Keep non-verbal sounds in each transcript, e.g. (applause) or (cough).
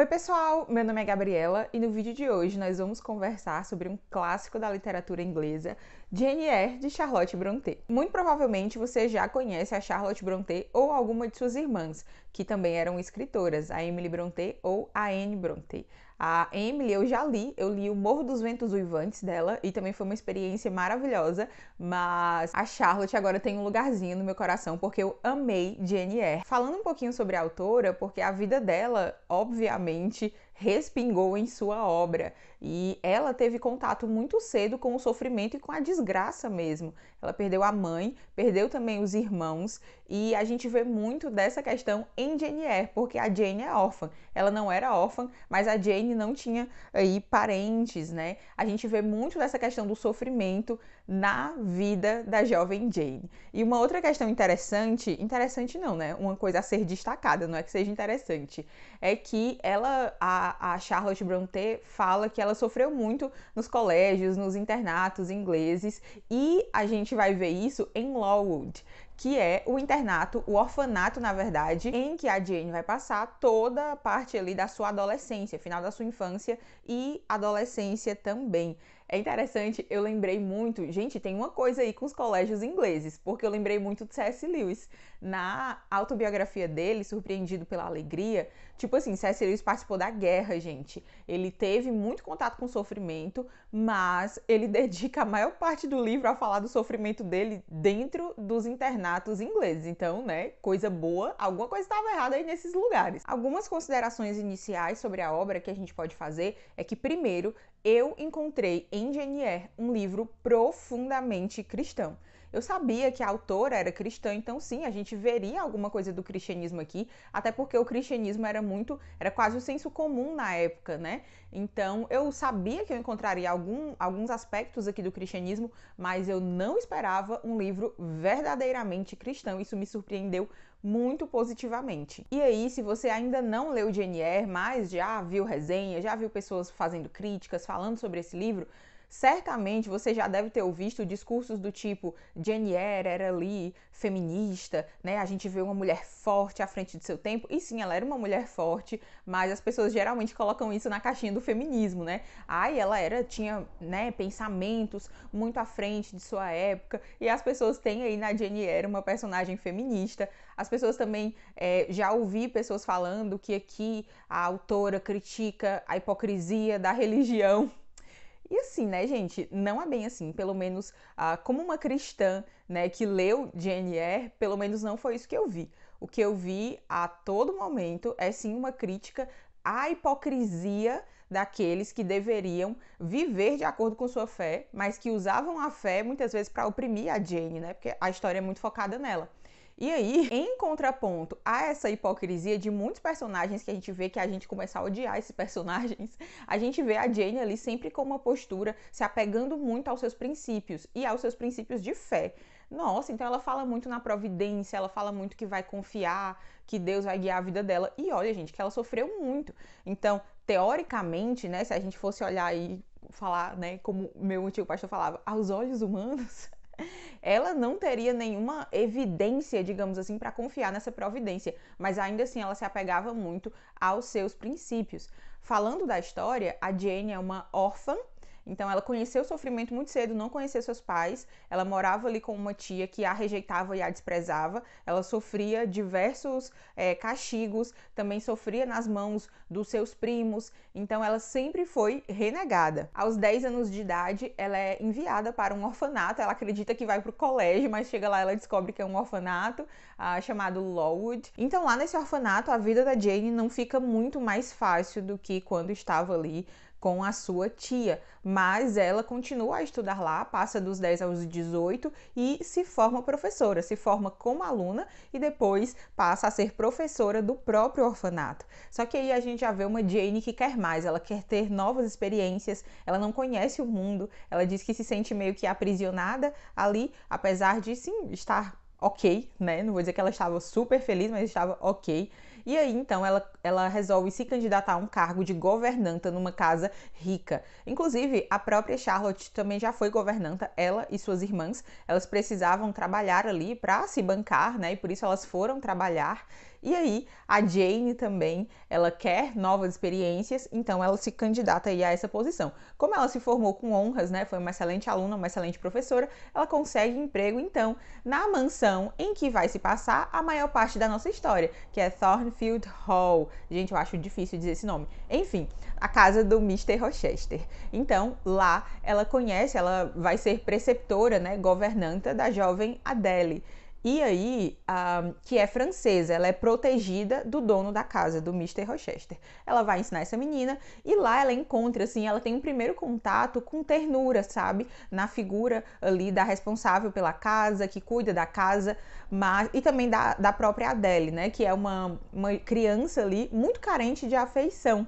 Oi, pessoal! Meu nome é Gabriela e no vídeo de hoje nós vamos conversar sobre um clássico da literatura inglesa, Jane Eyre, de Charlotte Brontë. Muito provavelmente você já conhece a Charlotte Brontë ou alguma de suas irmãs, que também eram escritoras, a Emily Brontë ou a Anne Brontë. A Emily eu já li, eu li O Morro dos Ventos Uivantes dela e também foi uma experiência maravilhosa, mas a Charlotte agora tem um lugarzinho no meu coração porque eu amei Jane Eyre. Falando um pouquinho sobre a autora, porque a vida dela, obviamente, respingou em sua obra. E ela teve contato muito cedo com o sofrimento e com a desgraça mesmo. Ela perdeu a mãe, perdeu também os irmãos, e a gente vê muito dessa questão em Jane Eyre, porque a Jane é órfã. Ela não era órfã, mas a Jane não tinha aí eh, parentes, né? A gente vê muito dessa questão do sofrimento na vida da jovem Jane. E uma outra questão interessante, interessante não, né? Uma coisa a ser destacada, não é que seja interessante, é que ela, a, a Charlotte Brontë, fala que ela sofreu muito nos colégios, nos internatos ingleses, e a gente vai ver isso em Lowood, que é o internato, o orfanato, na verdade, em que a Jane vai passar toda a parte ali da sua adolescência, final da sua infância e adolescência também. É interessante, eu lembrei muito, gente, tem uma coisa aí com os colégios ingleses, porque eu lembrei muito de C.S. Lewis. Na autobiografia dele, Surpreendido pela Alegria, tipo assim, C.S. Lewis participou da guerra, gente. Ele teve muito contato com o sofrimento, mas ele (laughs) dedica a maior parte do livro a falar do sofrimento dele dentro dos internatos ingleses. Então, né, coisa boa, alguma coisa estava errada aí nesses lugares. Algumas considerações iniciais sobre a obra que a gente pode fazer é que, primeiro, eu encontrei Engenier, um livro profundamente cristão. Eu sabia que a autora era cristã, então sim, a gente veria alguma coisa do cristianismo aqui, até porque o cristianismo era muito, era quase o senso comum na época, né? Então eu sabia que eu encontraria algum, alguns aspectos aqui do cristianismo, mas eu não esperava um livro verdadeiramente cristão. Isso me surpreendeu muito positivamente. E aí, se você ainda não leu o GNR, mas já viu resenha, já viu pessoas fazendo críticas, falando sobre esse livro, Certamente você já deve ter ouvido discursos do tipo Janier era ali feminista, né? A gente vê uma mulher forte à frente do seu tempo. E sim, ela era uma mulher forte, mas as pessoas geralmente colocam isso na caixinha do feminismo, né? Ai, ela era tinha, né, pensamentos muito à frente de sua época. E as pessoas têm aí na Janier uma personagem feminista. As pessoas também é, já ouvi pessoas falando que aqui a autora critica a hipocrisia da religião e assim, né, gente, não é bem assim, pelo menos ah, como uma cristã, né, que leu Jane Eyre, pelo menos não foi isso que eu vi. O que eu vi a todo momento é sim uma crítica à hipocrisia daqueles que deveriam viver de acordo com sua fé, mas que usavam a fé muitas vezes para oprimir a Jane, né? Porque a história é muito focada nela. E aí, em contraponto a essa hipocrisia de muitos personagens que a gente vê que a gente começa a odiar esses personagens, a gente vê a Jane ali sempre com uma postura se apegando muito aos seus princípios e aos seus princípios de fé. Nossa, então ela fala muito na providência, ela fala muito que vai confiar, que Deus vai guiar a vida dela. E olha, gente, que ela sofreu muito. Então, teoricamente, né, se a gente fosse olhar e falar, né, como meu antigo pastor falava, aos olhos humanos, (laughs) ela não teria nenhuma evidência, digamos assim, para confiar nessa providência, mas ainda assim ela se apegava muito aos seus princípios. Falando da história, a Jane é uma órfã então ela conheceu o sofrimento muito cedo, não conhecia seus pais, ela morava ali com uma tia que a rejeitava e a desprezava, ela sofria diversos é, castigos, também sofria nas mãos dos seus primos, então ela sempre foi renegada. Aos 10 anos de idade, ela é enviada para um orfanato, ela acredita que vai para o colégio, mas chega lá ela descobre que é um orfanato ah, chamado Lowood. Então lá nesse orfanato, a vida da Jane não fica muito mais fácil do que quando estava ali com a sua tia, mas ela continua a estudar lá, passa dos 10 aos 18 e se forma professora, se forma como aluna e depois passa a ser professora do próprio orfanato. Só que aí a gente já vê uma Jane que quer mais, ela quer ter novas experiências, ela não conhece o mundo, ela diz que se sente meio que aprisionada ali, apesar de sim estar ok, né? Não vou dizer que ela estava super feliz, mas estava ok. E aí, então, ela, ela resolve se candidatar a um cargo de governanta numa casa rica. Inclusive, a própria Charlotte também já foi governanta, ela e suas irmãs. Elas precisavam trabalhar ali para se bancar, né? E por isso elas foram trabalhar. E aí, a Jane também, ela quer novas experiências, então ela se candidata aí a essa posição. Como ela se formou com honras, né, foi uma excelente aluna, uma excelente professora, ela consegue emprego, então, na mansão em que vai se passar a maior parte da nossa história, que é Thorn Field Hall. Gente, eu acho difícil dizer esse nome. Enfim, a casa do Mr. Rochester. Então, lá ela conhece, ela vai ser preceptora, né, governanta da jovem Adele. E aí, a, que é francesa, ela é protegida do dono da casa, do Mr. Rochester. Ela vai ensinar essa menina e lá ela encontra, assim, ela tem um primeiro contato com ternura, sabe? Na figura ali da responsável pela casa, que cuida da casa, mas e também da, da própria Adele, né? Que é uma, uma criança ali muito carente de afeição.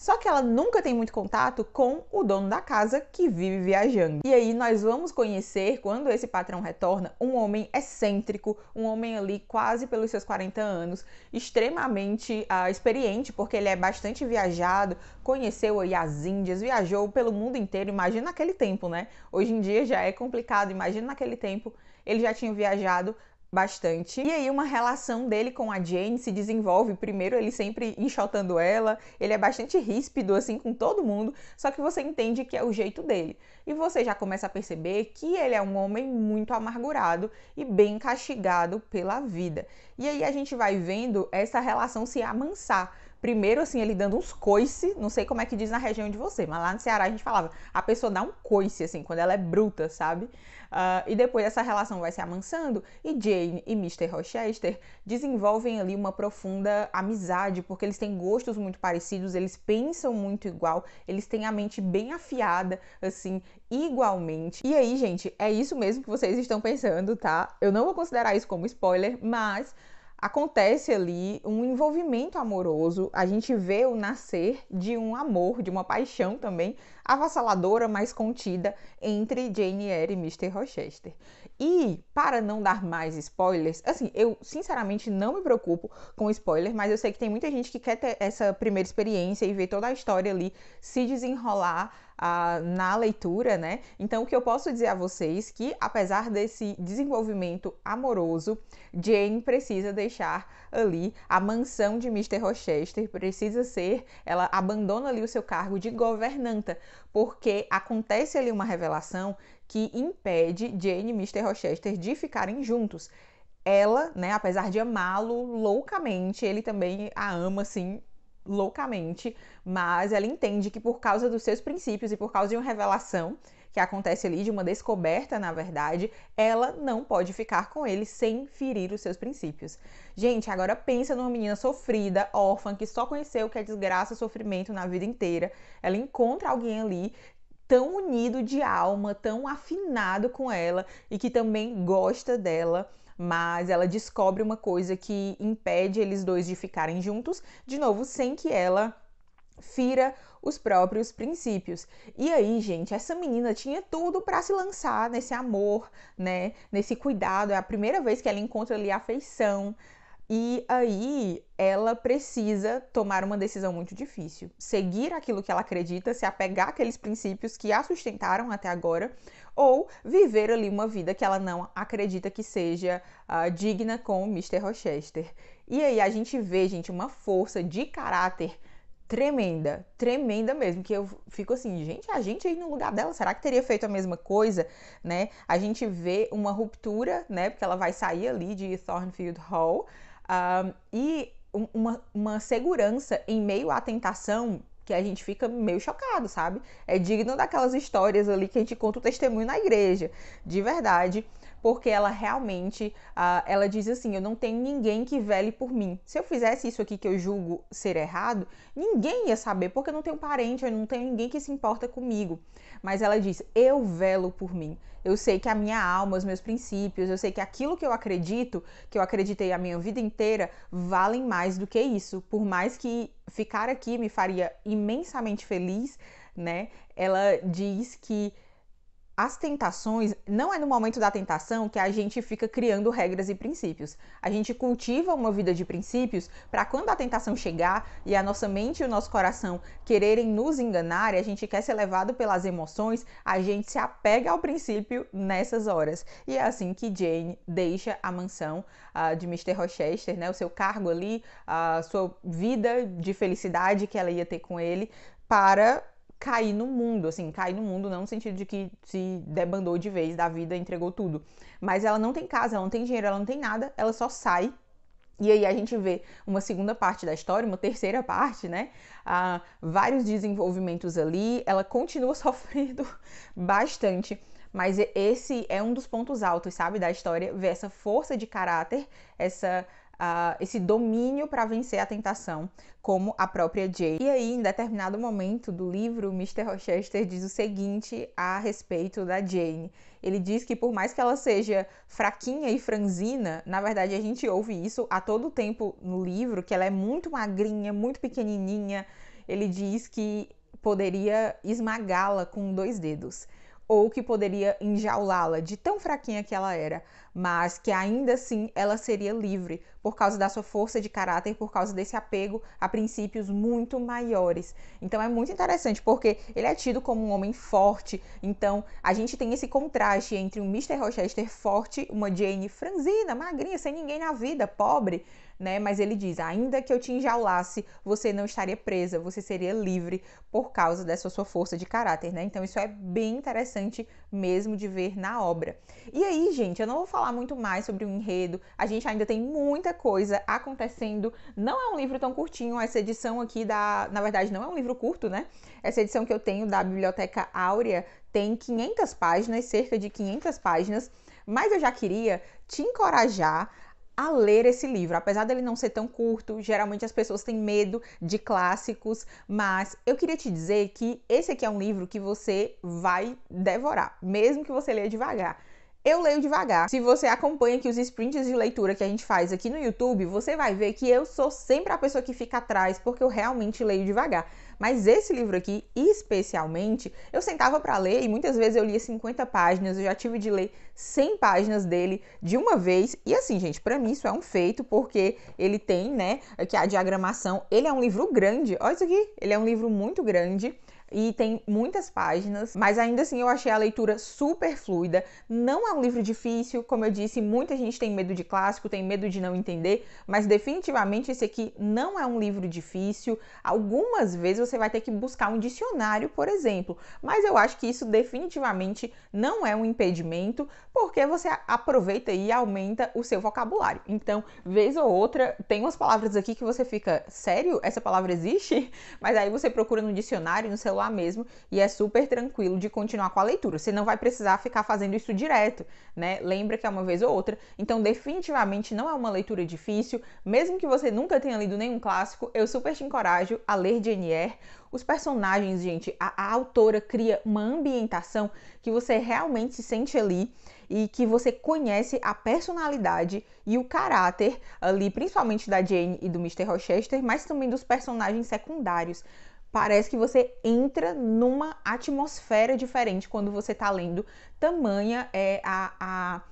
Só que ela nunca tem muito contato com o dono da casa que vive viajando. E aí nós vamos conhecer, quando esse patrão retorna, um homem excêntrico, um homem ali quase pelos seus 40 anos, extremamente uh, experiente, porque ele é bastante viajado, conheceu aí as Índias, viajou pelo mundo inteiro. Imagina naquele tempo, né? Hoje em dia já é complicado, imagina naquele tempo ele já tinha viajado bastante. E aí uma relação dele com a Jane se desenvolve. Primeiro ele sempre enxotando ela, ele é bastante ríspido assim com todo mundo, só que você entende que é o jeito dele. E você já começa a perceber que ele é um homem muito amargurado e bem castigado pela vida. E aí a gente vai vendo essa relação se amansar Primeiro, assim, ele dando uns coice, não sei como é que diz na região de você, mas lá no Ceará a gente falava, a pessoa dá um coice, assim, quando ela é bruta, sabe? Uh, e depois essa relação vai se amansando e Jane e Mr. Rochester desenvolvem ali uma profunda amizade, porque eles têm gostos muito parecidos, eles pensam muito igual, eles têm a mente bem afiada, assim, igualmente. E aí, gente, é isso mesmo que vocês estão pensando, tá? Eu não vou considerar isso como spoiler, mas acontece ali um envolvimento amoroso, a gente vê o nascer de um amor, de uma paixão também avassaladora, mas contida entre Jane Eyre e Mr. Rochester. E para não dar mais spoilers, assim, eu sinceramente não me preocupo com spoiler, mas eu sei que tem muita gente que quer ter essa primeira experiência e ver toda a história ali se desenrolar na leitura, né? Então, o que eu posso dizer a vocês que, apesar desse desenvolvimento amoroso, Jane precisa deixar ali a mansão de Mr. Rochester, precisa ser, ela abandona ali o seu cargo de governanta, porque acontece ali uma revelação que impede Jane e Mr. Rochester de ficarem juntos ela, né, apesar de amá-lo loucamente, ele também a ama assim loucamente, mas ela entende que por causa dos seus princípios e por causa de uma revelação que acontece ali, de uma descoberta, na verdade, ela não pode ficar com ele sem ferir os seus princípios. Gente, agora pensa numa menina sofrida, órfã, que só conheceu o que é desgraça e sofrimento na vida inteira. Ela encontra alguém ali tão unido de alma, tão afinado com ela e que também gosta dela mas ela descobre uma coisa que impede eles dois de ficarem juntos, de novo, sem que ela fira os próprios princípios. E aí, gente, essa menina tinha tudo para se lançar nesse amor, né? Nesse cuidado. É a primeira vez que ela encontra ali afeição, e aí ela precisa tomar uma decisão muito difícil, seguir aquilo que ela acredita, se apegar àqueles princípios que a sustentaram até agora, ou viver ali uma vida que ela não acredita que seja uh, digna com o Mr. Rochester. E aí a gente vê, gente, uma força de caráter tremenda, tremenda mesmo, que eu fico assim, gente, a gente aí no lugar dela, será que teria feito a mesma coisa, né? A gente vê uma ruptura, né, porque ela vai sair ali de Thornfield Hall, e uma, uma segurança em meio à tentação que a gente fica meio chocado, sabe? É digno daquelas histórias ali que a gente conta o testemunho na igreja, de verdade porque ela realmente, uh, ela diz assim, eu não tenho ninguém que vele por mim. Se eu fizesse isso aqui que eu julgo ser errado, ninguém ia saber, porque eu não tenho parente, eu não tenho ninguém que se importa comigo. Mas ela diz, eu velo por mim. Eu sei que a minha alma, os meus princípios, eu sei que aquilo que eu acredito, que eu acreditei a minha vida inteira, valem mais do que isso. Por mais que ficar aqui me faria imensamente feliz, né? Ela diz que as tentações, não é no momento da tentação que a gente fica criando regras e princípios. A gente cultiva uma vida de princípios para quando a tentação chegar e a nossa mente e o nosso coração quererem nos enganar e a gente quer ser levado pelas emoções, a gente se apega ao princípio nessas horas. E é assim que Jane deixa a mansão uh, de Mr. Rochester, né, o seu cargo ali, a sua vida de felicidade que ela ia ter com ele, para cair no mundo, assim, cair no mundo não no sentido de que se debandou de vez da vida, entregou tudo. Mas ela não tem casa, ela não tem dinheiro, ela não tem nada, ela só sai e aí a gente vê uma segunda parte da história, uma terceira parte, né? Ah, vários desenvolvimentos ali. Ela continua (laughs) sofrendo bastante. Mas esse é um dos pontos altos, sabe, da história, ver essa força de caráter, essa uh, esse domínio para vencer a tentação, como a própria Jay. E aí, em determinado momento do livro, Mr. Rochester diz o seguinte a respeito da Jane. Ele diz que por mais que ela seja fraquinha e franzina, na verdade a gente ouve isso a todo tempo no livro, que ela é muito magrinha, muito pequenininha. Ele diz que poderia esmagá-la com dois dedos ou que poderia enjaulá-la, de tão fraquinha que ela era, mas que ainda assim ela seria livre por causa da sua força de caráter, por causa desse apego a princípios muito maiores. Então é muito interessante porque ele é tido como um homem forte, então a gente tem esse contraste entre um Mr. Rochester forte, uma Jane franzina, magrinha, sem ninguém na vida, pobre, né? Mas ele diz: ainda que eu te enjaulasse, você não estaria presa, você seria livre por causa dessa sua força de caráter, né? Então isso é bem interessante mesmo de ver na obra. E aí, gente, eu não vou falar muito mais sobre o enredo. A gente ainda tem muita coisa acontecendo. Não é um livro tão curtinho. Essa edição aqui da, na verdade, não é um livro curto, né? Essa edição que eu tenho da Biblioteca Áurea tem 500 páginas, cerca de 500 páginas. Mas eu já queria te encorajar a ler esse livro. Apesar dele não ser tão curto, geralmente as pessoas têm medo de clássicos, mas eu queria te dizer que esse aqui é um livro que você vai devorar, mesmo que você leia devagar. Eu leio devagar. Se você acompanha aqui os sprints de leitura que a gente faz aqui no YouTube, você vai ver que eu sou sempre a pessoa que fica atrás, porque eu realmente leio devagar. Mas esse livro aqui, especialmente, eu sentava para ler e muitas vezes eu lia 50 páginas, eu já tive de ler 100 páginas dele de uma vez. E assim, gente, para mim isso é um feito porque ele tem, né, aqui a diagramação. Ele é um livro grande. Olha isso aqui, ele é um livro muito grande e tem muitas páginas, mas ainda assim eu achei a leitura super fluida. Não é um livro difícil, como eu disse, muita gente tem medo de clássico, tem medo de não entender, mas definitivamente esse aqui não é um livro difícil. Algumas vezes você vai ter que buscar um dicionário, por exemplo, mas eu acho que isso definitivamente não é um impedimento, porque você aproveita e aumenta o seu vocabulário. Então, vez ou outra, tem umas palavras aqui que você fica, sério? Essa palavra existe? (laughs) Mas aí você procura no dicionário, no celular lá mesmo e é super tranquilo de continuar com a leitura. Você não vai precisar ficar fazendo isso direto, né? Lembra que é uma vez ou outra. Então, definitivamente não é uma leitura difícil, mesmo que você nunca tenha lido nenhum clássico, eu super te encorajo a ler Jane Eyre. Os personagens, gente, a, a autora cria uma ambientação que você realmente se sente ali e que você conhece a personalidade e o caráter ali, principalmente da Jane e do Mr. Rochester, mas também dos personagens secundários parece que você entra numa atmosfera diferente quando você está lendo. Tamanha é a, a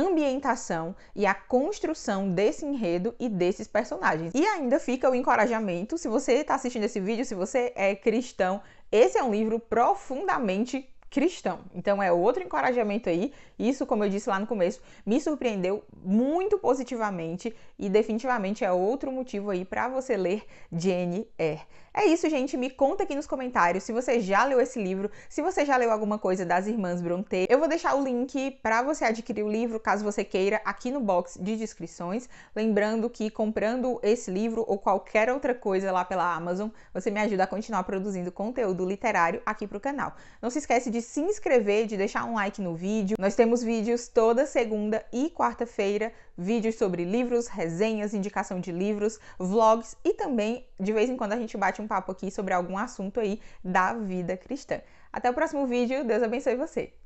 ambientação e a construção desse enredo e desses personagens. E ainda fica o encorajamento, se você está assistindo esse vídeo, se você é cristão, esse é um livro profundamente cristão. Então é outro encorajamento aí. Isso, como eu disse lá no começo, me surpreendeu muito positivamente e definitivamente é outro motivo aí para você ler Jenny R. É isso, gente. Me conta aqui nos comentários se você já leu esse livro, se você já leu alguma coisa das Irmãs Brontë. Eu vou deixar o link para você adquirir o livro, caso você queira, aqui no box de descrições. Lembrando que comprando esse livro ou qualquer outra coisa lá pela Amazon, você me ajuda a continuar produzindo conteúdo literário aqui pro canal. Não se esquece de se inscrever, de deixar um like no vídeo. Nós temos vídeos toda segunda e quarta-feira, vídeos sobre livros, resenhas, indicação de livros, vlogs e também de vez em quando a gente bate um um papo aqui sobre algum assunto aí da vida cristã. Até o próximo vídeo, Deus abençoe você!